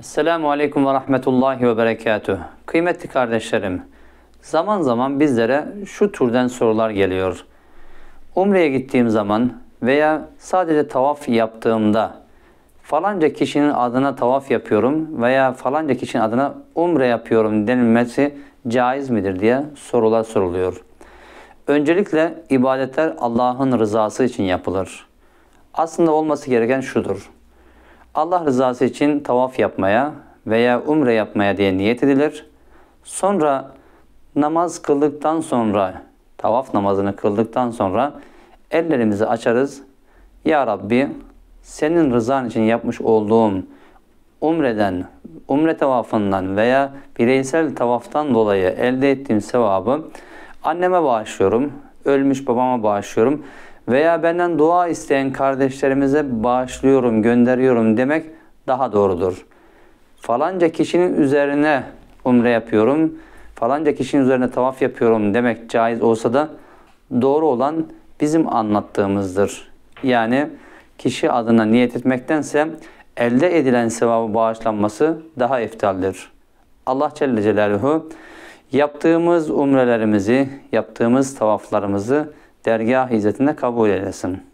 Esselamu Aleyküm ve Rahmetullahi ve Berekatuh. Kıymetli kardeşlerim, zaman zaman bizlere şu türden sorular geliyor. Umre'ye gittiğim zaman veya sadece tavaf yaptığımda falanca kişinin adına tavaf yapıyorum veya falanca kişinin adına umre yapıyorum denilmesi caiz midir diye sorular soruluyor. Öncelikle ibadetler Allah'ın rızası için yapılır. Aslında olması gereken şudur. Allah rızası için tavaf yapmaya veya umre yapmaya diye niyet edilir. Sonra namaz kıldıktan sonra, tavaf namazını kıldıktan sonra ellerimizi açarız. Ya Rabbi senin rızan için yapmış olduğum umreden, umre tavafından veya bireysel tavaftan dolayı elde ettiğim sevabı anneme bağışlıyorum ölmüş babama bağışlıyorum veya benden dua isteyen kardeşlerimize bağışlıyorum, gönderiyorum demek daha doğrudur. Falanca kişinin üzerine umre yapıyorum, falanca kişinin üzerine tavaf yapıyorum demek caiz olsa da doğru olan bizim anlattığımızdır. Yani kişi adına niyet etmektense elde edilen sevabı bağışlanması daha eftaldir. Allah Celle Celaluhu yaptığımız umrelerimizi, yaptığımız tavaflarımızı dergah hizmetinde kabul eylesin.